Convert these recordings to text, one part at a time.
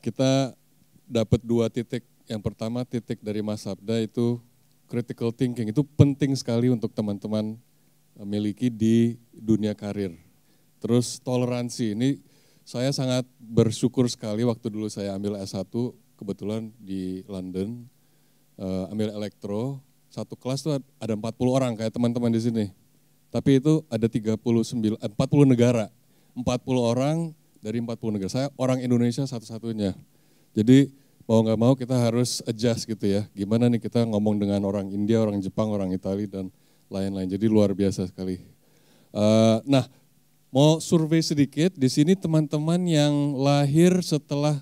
kita dapat dua titik. Yang pertama titik dari Mas Sabda itu critical thinking. Itu penting sekali untuk teman-teman eh, miliki di dunia karir. Terus toleransi. Ini saya sangat bersyukur sekali waktu dulu saya ambil S1 kebetulan di London uh, ambil elektro satu kelas tuh ada 40 orang kayak teman-teman di sini. Tapi itu ada 39 40 eh, negara. 40 orang dari 40 negara. Saya orang Indonesia satu-satunya. Jadi mau nggak mau kita harus adjust gitu ya. Gimana nih kita ngomong dengan orang India, orang Jepang, orang Italia dan lain-lain. Jadi luar biasa sekali. Uh, nah, mau survei sedikit. Di sini teman-teman yang lahir setelah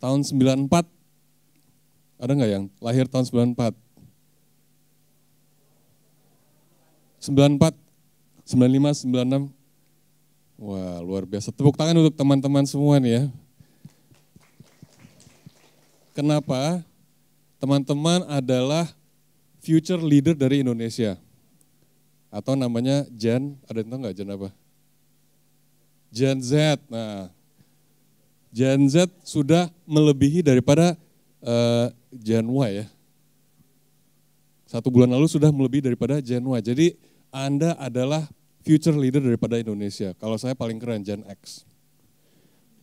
tahun 94. Ada nggak yang lahir tahun 94? 94, 95, 96, Wah, luar biasa. Tepuk tangan untuk teman-teman semua nih ya. Kenapa? Teman-teman adalah future leader dari Indonesia. Atau namanya Gen, ada yang tahu nggak Gen apa? Gen Z. Nah, Gen Z sudah melebihi daripada uh, Gen Y ya. Satu bulan lalu sudah melebihi daripada Gen Y. Jadi Anda adalah future leader daripada Indonesia. Kalau saya paling keren Gen X.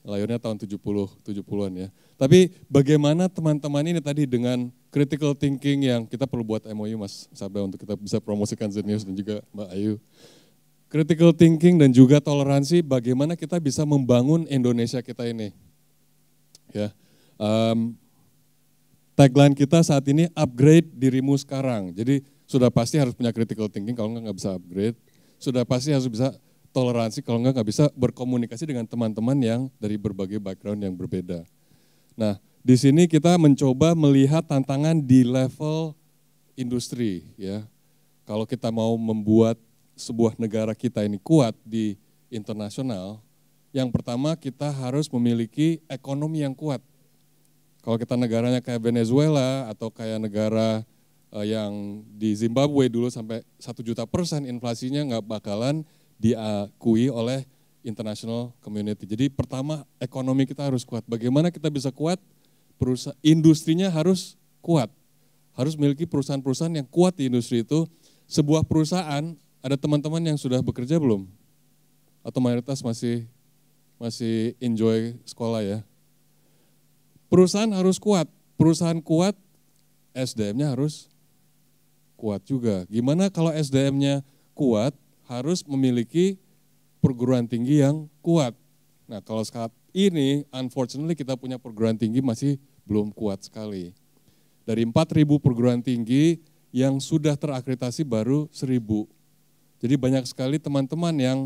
Layarnya tahun 70, 70-an ya. Tapi bagaimana teman-teman ini tadi dengan critical thinking yang kita perlu buat MOU Mas Sabda untuk kita bisa promosikan Zenius dan juga Mbak Ayu. Critical thinking dan juga toleransi bagaimana kita bisa membangun Indonesia kita ini. Ya. Um, tagline kita saat ini upgrade dirimu sekarang. Jadi sudah pasti harus punya critical thinking kalau nggak bisa upgrade sudah pasti harus bisa toleransi kalau enggak nggak bisa berkomunikasi dengan teman-teman yang dari berbagai background yang berbeda. Nah, di sini kita mencoba melihat tantangan di level industri ya. Kalau kita mau membuat sebuah negara kita ini kuat di internasional, yang pertama kita harus memiliki ekonomi yang kuat. Kalau kita negaranya kayak Venezuela atau kayak negara uh, yang di Zimbabwe dulu sampai satu juta persen inflasinya nggak bakalan diakui oleh international community. Jadi pertama ekonomi kita harus kuat. Bagaimana kita bisa kuat? Perusahaan industrinya harus kuat. Harus memiliki perusahaan-perusahaan yang kuat di industri itu. Sebuah perusahaan ada teman-teman yang sudah bekerja belum? Atau mayoritas masih masih enjoy sekolah ya? Perusahaan harus kuat. Perusahaan kuat, SDM-nya harus kuat juga. Gimana kalau SDM-nya kuat, harus memiliki perguruan tinggi yang kuat. Nah kalau saat ini, unfortunately kita punya perguruan tinggi masih belum kuat sekali. Dari 4.000 perguruan tinggi yang sudah terakreditasi baru 1.000. Jadi banyak sekali teman-teman yang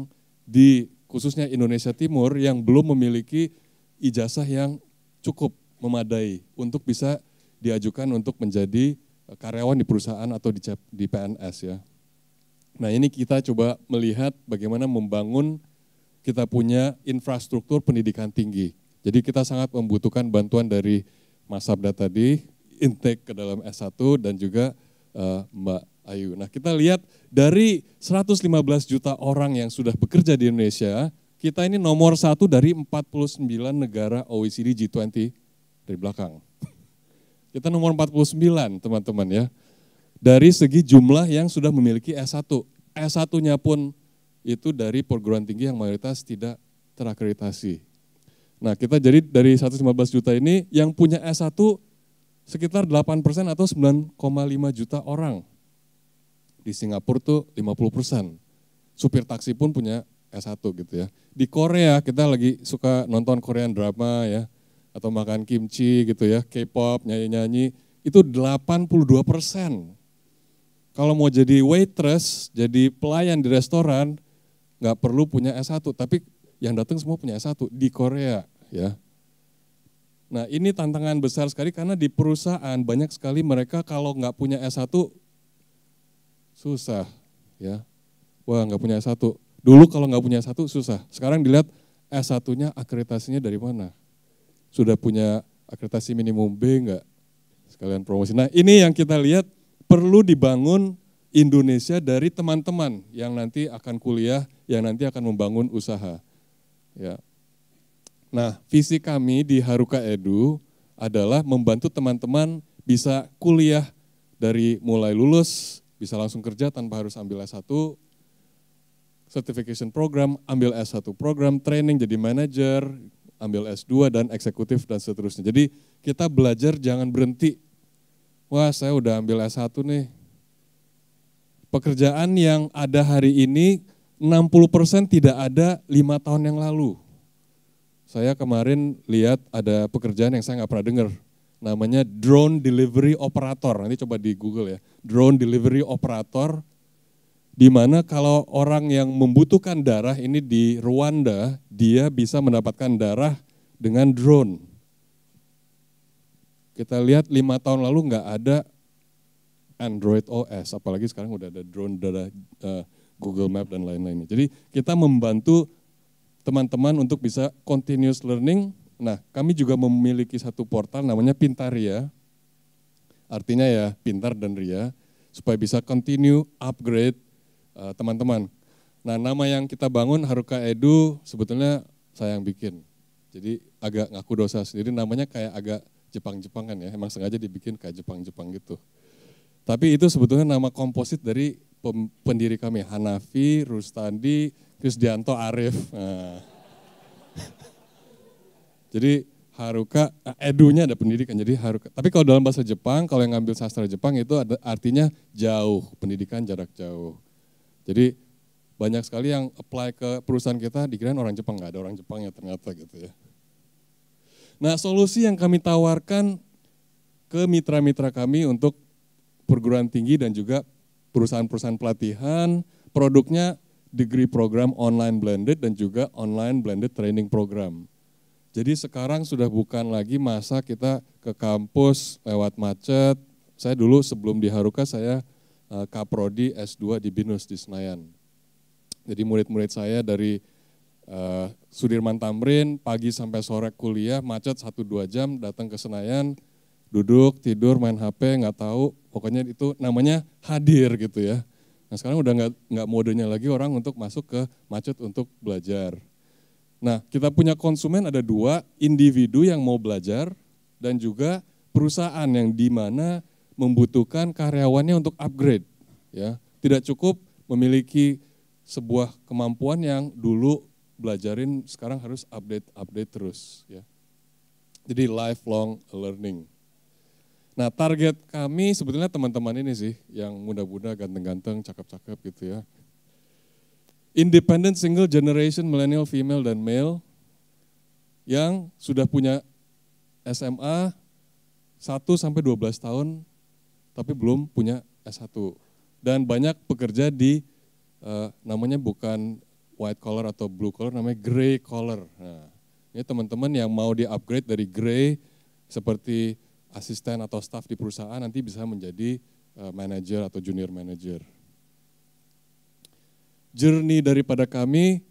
di khususnya Indonesia Timur yang belum memiliki ijazah yang cukup memadai untuk bisa diajukan untuk menjadi karyawan di perusahaan atau di, di PNS ya. Nah ini kita coba melihat bagaimana membangun kita punya infrastruktur pendidikan tinggi. Jadi kita sangat membutuhkan bantuan dari Mas Sabda tadi, intake ke dalam S1 dan juga uh, Mbak Ayu. Nah kita lihat dari 115 juta orang yang sudah bekerja di Indonesia, kita ini nomor satu dari 49 negara OECD G20 dari belakang. Kita nomor 49, teman-teman ya. Dari segi jumlah yang sudah memiliki S1. E S1-nya e pun itu dari perguruan tinggi yang mayoritas tidak terakreditasi. Nah, kita jadi dari 115 juta ini yang punya e S1 sekitar 8% atau 9,5 juta orang. Di Singapura tuh 50%. Supir taksi pun punya S1 gitu ya. Di Korea kita lagi suka nonton Korean drama ya atau makan kimchi gitu ya, K-pop, nyanyi-nyanyi, itu 82 persen. Kalau mau jadi waitress, jadi pelayan di restoran, nggak perlu punya S1, tapi yang datang semua punya S1 di Korea ya. Nah ini tantangan besar sekali karena di perusahaan banyak sekali mereka kalau nggak punya S1 susah ya. Wah nggak punya S1. Dulu kalau nggak punya S1 susah. Sekarang dilihat S1-nya akreditasinya dari mana sudah punya akreditasi minimum B enggak? Sekalian promosi. Nah ini yang kita lihat perlu dibangun Indonesia dari teman-teman yang nanti akan kuliah, yang nanti akan membangun usaha. Ya. Nah, visi kami di Haruka Edu adalah membantu teman-teman bisa kuliah dari mulai lulus, bisa langsung kerja tanpa harus ambil S1, certification program, ambil S1 program, training jadi manager ambil S2 dan eksekutif dan seterusnya. Jadi kita belajar jangan berhenti. Wah, saya udah ambil S1 nih. Pekerjaan yang ada hari ini 60% tidak ada lima tahun yang lalu. Saya kemarin lihat ada pekerjaan yang saya nggak pernah dengar. Namanya drone delivery operator. Nanti coba di Google ya. Drone delivery operator di mana kalau orang yang membutuhkan darah ini di Rwanda, dia bisa mendapatkan darah dengan drone. Kita lihat lima tahun lalu nggak ada Android OS, apalagi sekarang udah ada drone, darah uh, eh, Google Map dan lain-lainnya. Jadi kita membantu teman-teman untuk bisa continuous learning. Nah, kami juga memiliki satu portal namanya Pintaria. Artinya ya pintar dan ria supaya bisa continue upgrade Eh, teman-teman. nah nama yang kita bangun Haruka Edu sebetulnya saya yang bikin. Jadi agak ngaku dosa sendiri namanya kayak agak Jepang-Jepangan ya, emang sengaja dibikin kayak Jepang-Jepang gitu. Tapi itu sebetulnya nama komposit dari pendiri kami, Hanafi, Rustandi, Krisdianto, Arif. Nah. jadi Haruka, eh, edunya ada pendidikan, jadi Haruka. Tapi kalau dalam bahasa Jepang, kalau yang ngambil sastra Jepang itu artinya jauh, pendidikan jarak jauh. Jadi banyak sekali yang apply ke perusahaan kita Grand orang Jepang, nggak ada orang Jepang ya ternyata gitu ya. Nah solusi yang kami tawarkan ke mitra-mitra kami untuk perguruan tinggi dan juga perusahaan-perusahaan pelatihan, produknya degree program online blended dan juga online blended training program. Jadi sekarang sudah bukan lagi masa kita ke kampus lewat macet. Saya dulu sebelum di Haruka saya Eh, Kaprodi S2 di BINUS di Senayan. Jadi murid-murid saya dari uh, Sudirman Tamrin pagi sampai sore kuliah macet 1-2 jam datang ke Senayan duduk tidur main HP nggak tahu pokoknya itu namanya hadir gitu ya. Nah sekarang udah nggak nggak modenya lagi orang untuk masuk ke macet untuk belajar. Nah kita punya konsumen ada dua individu yang mau belajar dan juga perusahaan yang dimana mana membutuhkan karyawannya untuk upgrade. Ya, tidak cukup memiliki sebuah kemampuan yang dulu belajarin sekarang harus update update terus ya. Jadi lifelong learning. Nah, target kami sebetulnya teman-teman ini sih yang muda-muda, ganteng-ganteng, cakep-cakep gitu ya. Independent single generation millennial female dan male yang sudah punya SMA 1 sampai 12 tahun tapi belum punya S1. Dan banyak pekerja di uh, namanya bukan white collar atau blue collar, namanya gray collar. Nah, ini teman-teman yang mau di-upgrade dari gray seperti asisten atau staff di perusahaan nanti bisa menjadi uh, manager atau junior manager. Journey daripada kami,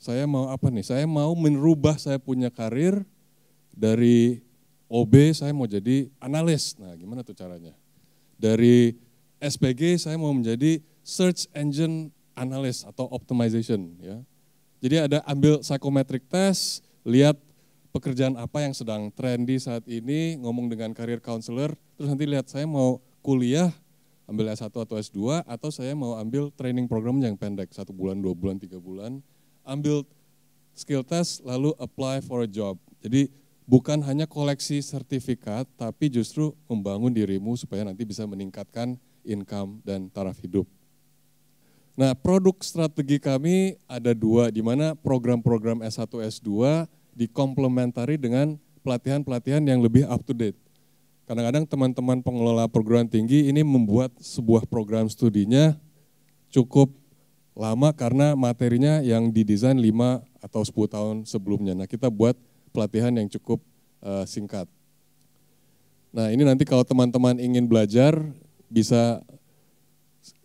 saya mau apa nih? Saya mau merubah saya punya karir dari OB, saya mau jadi analis. Nah, gimana tuh caranya? Dari SPG saya mau menjadi Search Engine Analyst atau Optimization. ya. Jadi ada ambil psychometric test, lihat pekerjaan apa yang sedang trendy saat ini, ngomong dengan career counselor, terus nanti lihat saya mau kuliah, ambil S1 atau S2, atau saya mau ambil training program yang pendek, satu bulan, dua bulan, tiga bulan, ambil skill test, lalu apply for a job. Jadi bukan hanya koleksi sertifikat, tapi justru membangun dirimu supaya nanti bisa meningkatkan income dan taraf hidup. Nah, produk strategi kami ada dua, di mana program-program S1, S2 dikomplementari dengan pelatihan-pelatihan yang lebih up to date. Kadang-kadang teman-teman pengelola perguruan tinggi ini membuat sebuah program studinya cukup lama karena materinya yang didesain 5 atau 10 tahun sebelumnya. Nah, kita buat pelatihan yang cukup uh, singkat. Nah ini nanti kalau teman-teman ingin belajar bisa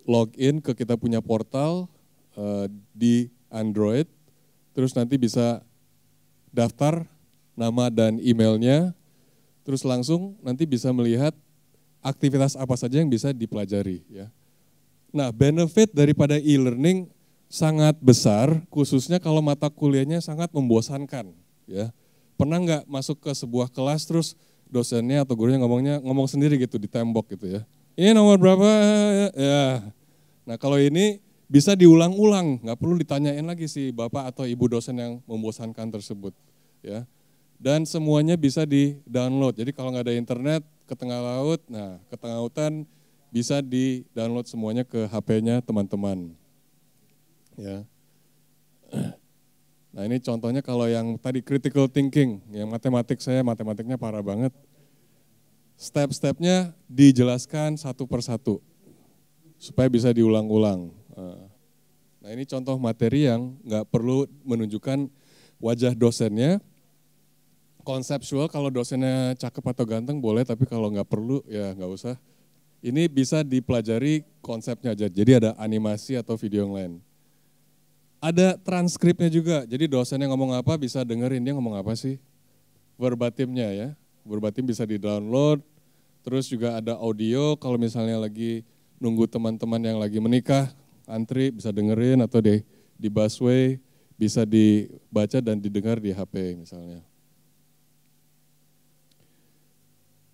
login ke kita punya portal uh, di Android, terus nanti bisa daftar nama dan emailnya, terus langsung nanti bisa melihat aktivitas apa saja yang bisa dipelajari ya. Nah, benefit daripada e-learning sangat besar khususnya kalau mata kuliahnya sangat membosankan ya pernah nggak masuk ke sebuah kelas terus dosennya atau gurunya ngomongnya ngomong sendiri gitu di tembok gitu ya. Ini nomor berapa? Ya. Nah kalau ini bisa diulang-ulang, nggak perlu ditanyain lagi si bapak atau ibu dosen yang membosankan tersebut. Ya. Dan semuanya bisa di download. Jadi kalau nggak ada internet ke tengah laut, nah ke tengah hutan bisa di download semuanya ke HP-nya teman-teman. Ya. Nah ini contohnya kalau yang tadi critical thinking, yang matematik saya matematiknya parah banget. Step-stepnya dijelaskan satu per satu, supaya bisa diulang-ulang. Eh, nah ini contoh materi yang nggak perlu menunjukkan wajah dosennya. Konseptual kalau dosennya cakep atau ganteng boleh, tapi kalau nggak perlu ya nggak usah. Ini bisa dipelajari konsepnya aja. Jadi ada animasi atau video yang lain. Ada transkripnya juga, jadi dosen yang ngomong apa bisa dengerin dia ngomong apa sih verbatimnya ya. Verbatim bisa di download, terus juga ada audio kalau misalnya lagi nunggu teman-teman yang lagi menikah, antri bisa dengerin atau di, di busway bisa dibaca dan didengar di HP misalnya.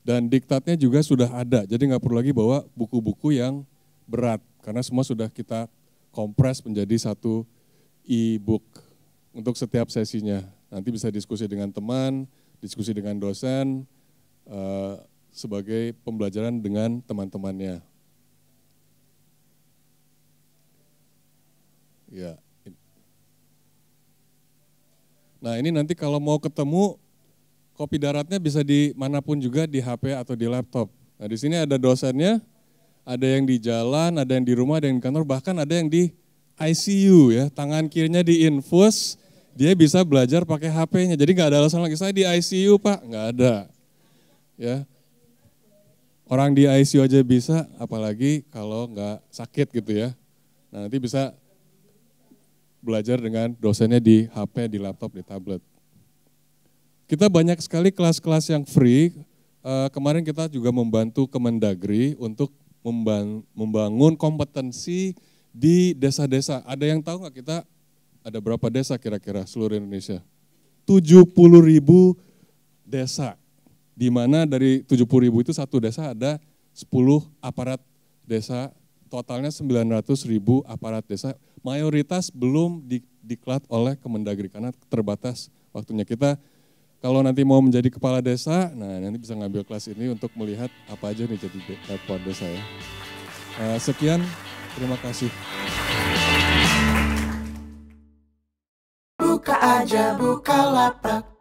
Dan diktatnya juga sudah ada, jadi nggak perlu lagi bawa buku-buku yang berat karena semua sudah kita kompres menjadi satu e-book untuk setiap sesinya. Nanti bisa diskusi dengan teman, diskusi dengan dosen, eh, sebagai pembelajaran dengan teman-temannya. Ya. Nah ini nanti kalau mau ketemu, kopi daratnya bisa di manapun juga, di HP atau di laptop. Nah di sini ada dosennya, ada yang di jalan, ada yang di rumah, ada yang di kantor, bahkan ada yang di ICU ya, tangan kirinya di infus dia bisa belajar pakai HP-nya. Jadi nggak ada alasan lagi saya di ICU pak, nggak ada. Ya, orang di ICU aja bisa, apalagi kalau nggak sakit gitu ya. Nah nanti bisa belajar dengan dosennya di HP, di laptop, di tablet. Kita banyak sekali kelas-kelas yang free. Eh, kemarin kita juga membantu Kemendagri untuk membangun kompetensi di desa-desa. Ada yang tahu nggak kita ada berapa desa kira-kira seluruh Indonesia? 70 ribu desa. Di mana dari 70 ribu itu satu desa ada 10 aparat desa, totalnya 900 ribu aparat desa. Mayoritas belum di, diklat oleh Kemendagri karena terbatas waktunya kita. Kalau nanti mau menjadi kepala desa, nah nanti bisa ngambil kelas ini untuk melihat apa aja nih jadi eh, kepala desa ya. Uh, sekian Terima kasih. Buka aja buka lapak.